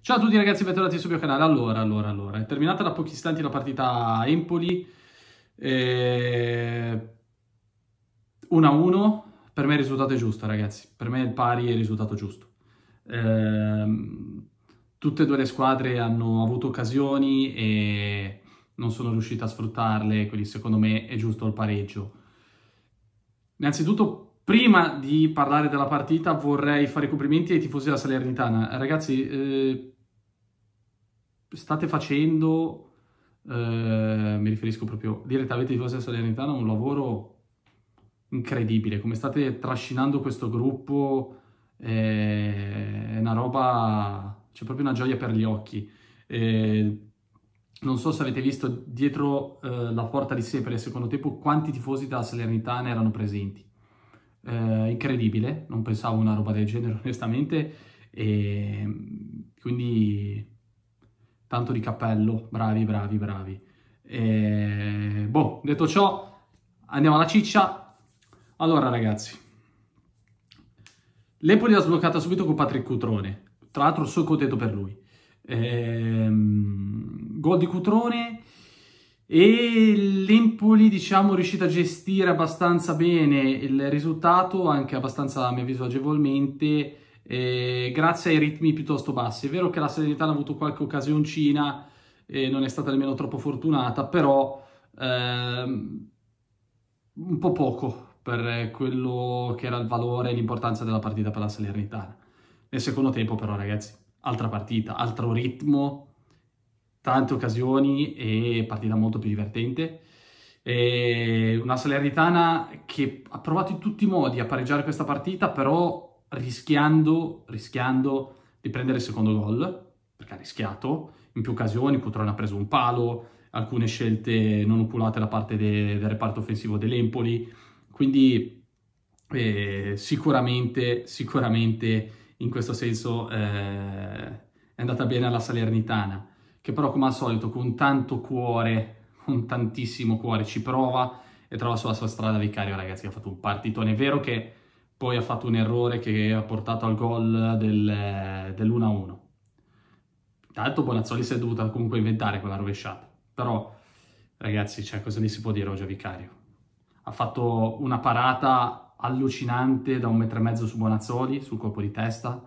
Ciao a tutti ragazzi, bentornati sul mio canale. Allora, allora, allora, è terminata da pochi istanti la partita a Empoli 1-1. Eh, per me il risultato è giusto, ragazzi. Per me il pari è il risultato giusto. Eh, tutte e due le squadre hanno avuto occasioni e non sono riuscite a sfruttarle, quindi secondo me è giusto il pareggio. Innanzitutto Prima di parlare della partita vorrei fare i complimenti ai tifosi della Salernitana. Ragazzi, eh, state facendo, eh, mi riferisco proprio direttamente ai tifosi della Salernitana, un lavoro incredibile. Come state trascinando questo gruppo eh, è una roba, c'è proprio una gioia per gli occhi. Eh, non so se avete visto dietro eh, la porta di sé per il secondo tempo, quanti tifosi della Salernitana erano presenti eh, incredibile, non pensavo una roba del genere onestamente, e quindi tanto di cappello, bravi, bravi, bravi. E, boh, detto ciò, andiamo alla ciccia. Allora ragazzi, l'Empoli l'ha sbloccata subito con Patrick Cutrone, tra l'altro sono contento per lui. Ehm, gol di Cutrone, e l'Empoli diciamo riuscita a gestire abbastanza bene il risultato anche abbastanza a mio avviso agevolmente eh, grazie ai ritmi piuttosto bassi è vero che la Salernitana ha avuto qualche occasioncina e eh, non è stata nemmeno troppo fortunata però ehm, un po' poco per quello che era il valore e l'importanza della partita per la Salernitana nel secondo tempo però ragazzi altra partita, altro ritmo tante occasioni e partita molto più divertente. E una Salernitana che ha provato in tutti i modi a pareggiare questa partita, però rischiando, rischiando di prendere il secondo gol, perché ha rischiato in più occasioni, Cutrone ha preso un palo, alcune scelte non oculate da parte de- del reparto offensivo dell'Empoli, quindi eh, sicuramente, sicuramente in questo senso eh, è andata bene alla Salernitana che però come al solito con tanto cuore, con tantissimo cuore ci prova e trova sulla sua strada Vicario ragazzi che ha fatto un partitone, è vero che poi ha fatto un errore che ha portato al gol del, dell'1-1. Tanto Bonazzoli si è dovuta comunque inventare quella rovesciata, però ragazzi cioè, cosa ne si può dire oggi a Vicario? Ha fatto una parata allucinante da un metro e mezzo su Bonazzoli, sul colpo di testa,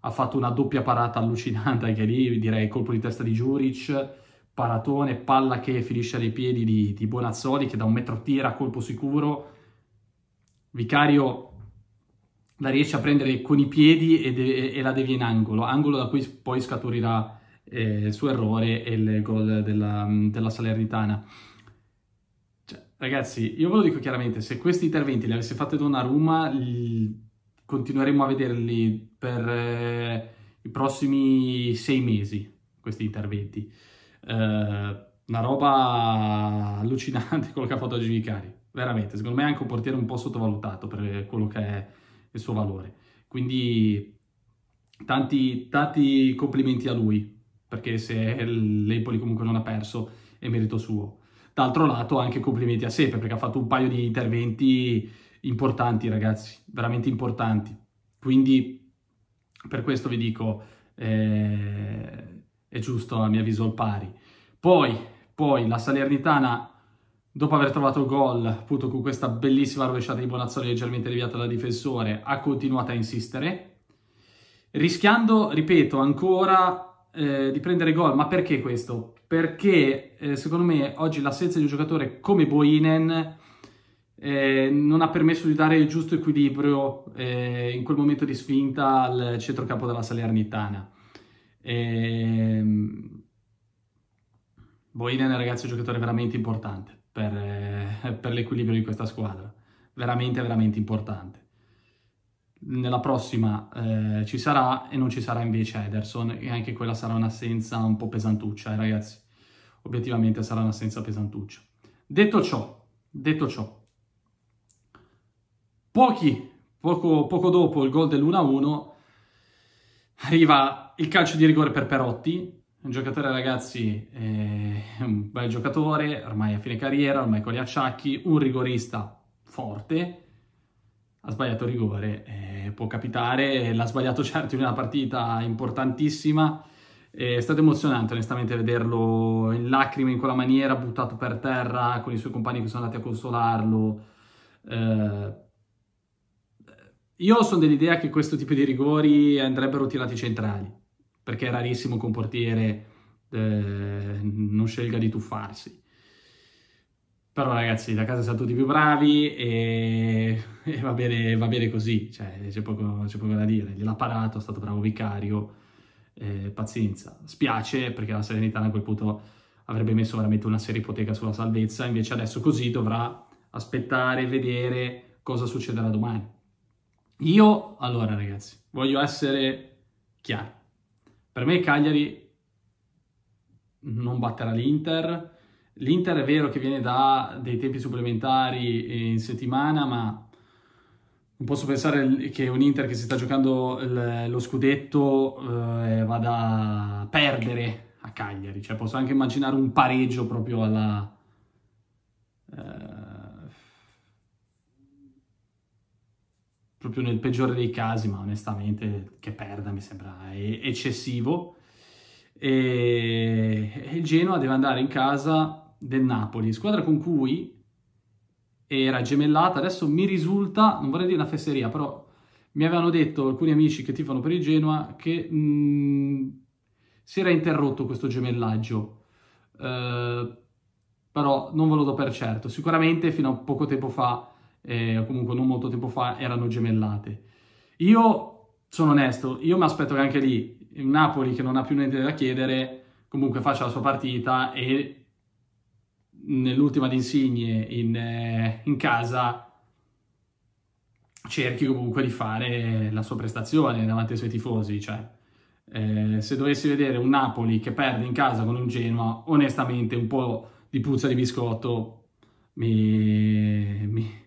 ha fatto una doppia parata allucinante anche lì, direi colpo di testa di Juric, paratone, palla che finisce ai piedi di, di Bonazzoli che da un metro tira, colpo sicuro, Vicario la riesce a prendere con i piedi e, de- e la devia in angolo, angolo da cui poi scaturirà eh, il suo errore e il gol della, della Salernitana. Cioè, ragazzi, io ve lo dico chiaramente, se questi interventi li avesse fatti Donnarumma, continueremo a vederli per eh, i prossimi sei mesi, questi interventi. Eh, una roba allucinante quello che ha fatto oggi Vicari, veramente. Secondo me è anche un portiere un po' sottovalutato per quello che è il suo valore. Quindi tanti, tanti complimenti a lui, perché se l'Empoli comunque non ha perso è merito suo. D'altro lato anche complimenti a Sepe, perché ha fatto un paio di interventi importanti ragazzi, veramente importanti. Quindi per questo vi dico, eh, è giusto a mio avviso il pari. Poi, poi la Salernitana, dopo aver trovato il gol, appunto con questa bellissima rovesciata di Bonazzoli leggermente deviata dal difensore, ha continuato a insistere, rischiando, ripeto, ancora eh, di prendere gol. Ma perché questo? Perché eh, secondo me oggi l'assenza di un giocatore come Boinen eh, non ha permesso di dare il giusto equilibrio eh, in quel momento di sfinta al centrocampo della Salernitana. Eh, Boinen è un giocatore veramente importante per, eh, per l'equilibrio di questa squadra, veramente veramente importante nella prossima eh, ci sarà e non ci sarà invece Ederson e anche quella sarà un'assenza un po' pesantuccia, eh, ragazzi. Obiettivamente sarà un'assenza pesantuccia. Detto ciò, detto ciò, Pochi, poco, poco dopo il gol dell'1-1, arriva il calcio di rigore per Perotti, un giocatore ragazzi, eh, un bel giocatore, ormai a fine carriera, ormai con gli acciacchi, un rigorista forte, ha sbagliato rigore, eh, può capitare, l'ha sbagliato certo in una partita importantissima, eh, è stato emozionante onestamente vederlo in lacrime in quella maniera, buttato per terra con i suoi compagni che sono andati a consolarlo. Eh, io sono dell'idea che questo tipo di rigori andrebbero tirati centrali, perché è rarissimo che un portiere eh, non scelga di tuffarsi. Però ragazzi, da casa siamo tutti più bravi e, e va, bene, va, bene, così, cioè, c'è, poco, c'è, poco, da dire. Gliel'ha parato, è stato bravo vicario, eh, pazienza. Spiace perché la Serenitana a quel punto avrebbe messo veramente una seria ipoteca sulla salvezza, invece adesso così dovrà aspettare e vedere cosa succederà domani io, allora ragazzi, voglio essere chiaro. Per me Cagliari non batterà l'Inter. L'Inter è vero che viene da dei tempi supplementari in settimana, ma non posso pensare che un Inter che si sta giocando lo scudetto eh, vada a perdere a Cagliari. Cioè, posso anche immaginare un pareggio proprio alla... Eh, proprio nel peggiore dei casi, ma onestamente che perda mi sembra eccessivo. E, e il Genoa deve andare in casa del Napoli, squadra con cui era gemellata, adesso mi risulta, non vorrei dire una fesseria, però mi avevano detto alcuni amici che tifano per il Genoa che mh, mm, si era interrotto questo gemellaggio, eh, però non ve lo do per certo, sicuramente fino a poco tempo fa eh, comunque non molto tempo fa, erano gemellate. Io sono onesto, io mi aspetto che anche lì il Napoli, che non ha più niente da chiedere, comunque faccia la sua partita e nell'ultima di Insigne in, eh, in casa cerchi comunque di fare la sua prestazione davanti ai suoi tifosi, cioè eh, se dovessi vedere un Napoli che perde in casa con un Genoa, onestamente un po' di puzza di biscotto mi, mi,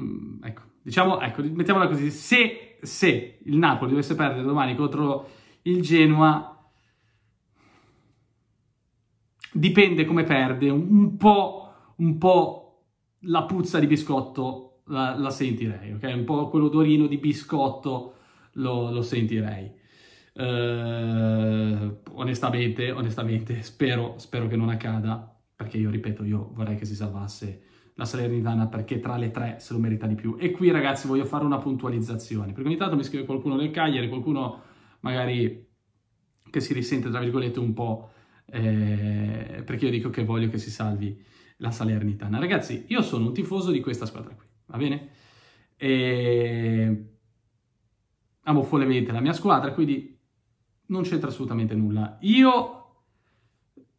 Mm, ecco, diciamo, ecco, mettiamola così, se, se il Napoli dovesse perdere domani contro il Genoa, dipende come perde, un po', un po', la puzza di biscotto la, la sentirei, ok? Un po' quell'odorino di biscotto lo, lo sentirei. Uh, onestamente, onestamente, spero, spero che non accada, perché io ripeto, io vorrei che si salvasse la Salernitana perché tra le tre se lo merita di più. E qui ragazzi voglio fare una puntualizzazione, perché ogni tanto mi scrive qualcuno del Cagliari, qualcuno magari che si risente tra virgolette un po', eh, perché io dico che voglio che si salvi la Salernitana. Ragazzi, io sono un tifoso di questa squadra qui, va bene? E... Amo follemente la mia squadra, quindi non c'entra assolutamente nulla. Io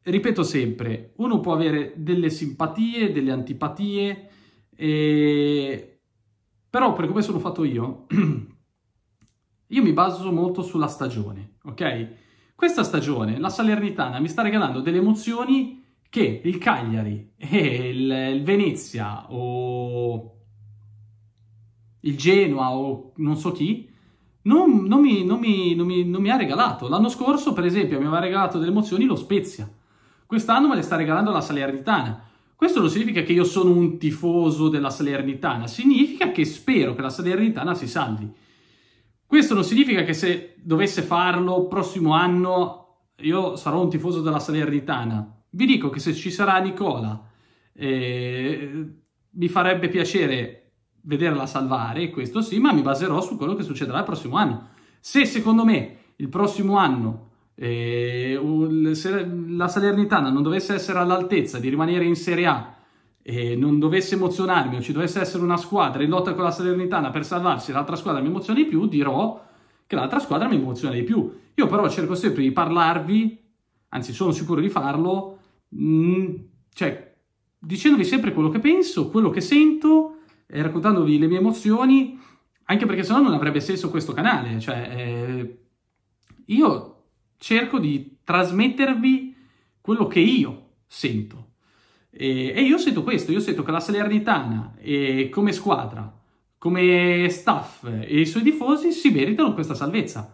ripeto sempre, uno può avere delle simpatie, delle antipatie, e... però per come sono fatto io, io mi baso molto sulla stagione, ok? Questa stagione, la Salernitana, mi sta regalando delle emozioni che il Cagliari e il, il Venezia o il Genoa o non so chi non, non, mi, non, mi, non mi, mi ha regalato. L'anno scorso, per esempio, mi aveva regalato delle emozioni lo Spezia Quest'anno me le sta regalando la Salernitana. Questo non significa che io sono un tifoso della Salernitana, significa che spero che la Salernitana si salvi. Questo non significa che se dovesse farlo prossimo anno io sarò un tifoso della Salernitana. Vi dico che se ci sarà Nicola eh, mi farebbe piacere vederla salvare, questo sì, ma mi baserò su quello che succederà il prossimo anno. Se secondo me il prossimo anno e se la Salernitana non dovesse essere all'altezza di rimanere in Serie A e non dovesse emozionarmi o ci dovesse essere una squadra in lotta con la Salernitana per salvarsi l'altra squadra mi emoziona di più, dirò che l'altra squadra mi emoziona di più. Io però cerco sempre di parlarvi, anzi sono sicuro di farlo, mh, mm, cioè dicendovi sempre quello che penso, quello che sento e raccontandovi le mie emozioni, anche perché sennò non avrebbe senso questo canale, cioè eh, io cerco di trasmettervi quello che io sento. E, e, io sento questo, io sento che la Salernitana e come squadra, come staff e i suoi tifosi si meritano questa salvezza.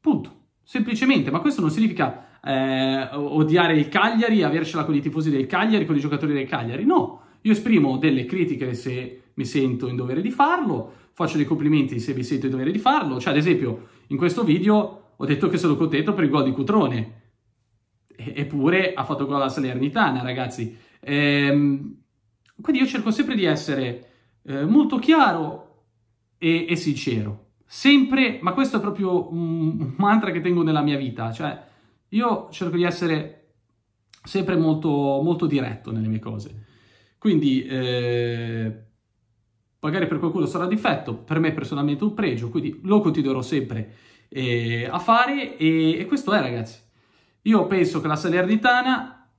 Punto. Semplicemente, ma questo non significa eh, odiare il Cagliari, avercela con i tifosi del Cagliari, con i giocatori del Cagliari. No, io esprimo delle critiche se mi sento in dovere di farlo, faccio dei complimenti se mi sento in dovere di farlo. Cioè, ad esempio, in questo video ho detto che sono contento per il gol di Cutrone. eppure ha fatto gol alla Salernitana, ragazzi. Ehm, quindi io cerco sempre di essere eh, molto chiaro e-, e sincero. Sempre, ma questo è proprio un mantra che tengo nella mia vita, cioè io cerco di essere sempre molto, molto diretto nelle mie cose. Quindi, eh, magari per qualcuno sarà difetto, per me personalmente un pregio, quindi lo continuerò sempre eh, a fare e, e questo è ragazzi. Io penso che la Salernitana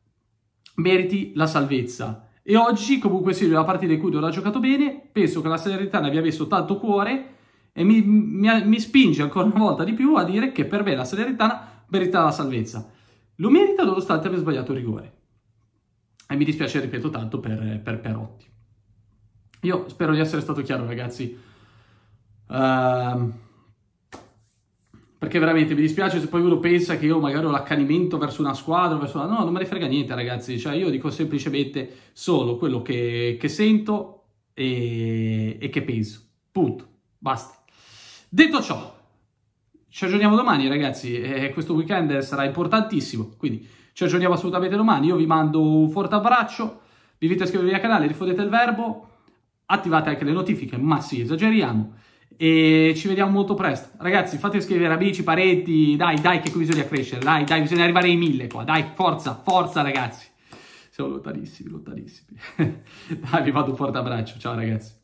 meriti la salvezza. E oggi, comunque sì, la partita in cui non ha giocato bene, penso che la Salernitana abbia messo tanto cuore e mi, mi, mi, spinge ancora una volta di più a dire che per me la Salernitana merita la salvezza. Lo merita nonostante abbia sbagliato il rigore. E mi dispiace, ripeto, tanto per, per Perotti. Io spero di essere stato chiaro, ragazzi. Uh, perché veramente mi dispiace se poi uno pensa che io magari ho l'accanimento verso una squadra, verso una... no, non me ne frega niente ragazzi, cioè io dico semplicemente solo quello che, che sento e, e, che penso, punto, basta. Detto ciò, ci aggiorniamo domani ragazzi, eh, questo weekend sarà importantissimo, quindi ci aggiorniamo assolutamente domani, io vi mando un forte abbraccio, vi invito a iscrivervi al canale, rifondete il verbo, attivate anche le notifiche, ma sì, esageriamo e ci vediamo molto presto. Ragazzi, fate scrivere amici, parenti, dai, dai, che qui bisogna crescere, dai, dai, bisogna arrivare ai mille qua, dai, forza, forza ragazzi. Siamo lontanissimi, lontanissimi. dai, vi mando un forte abbraccio, ciao ragazzi.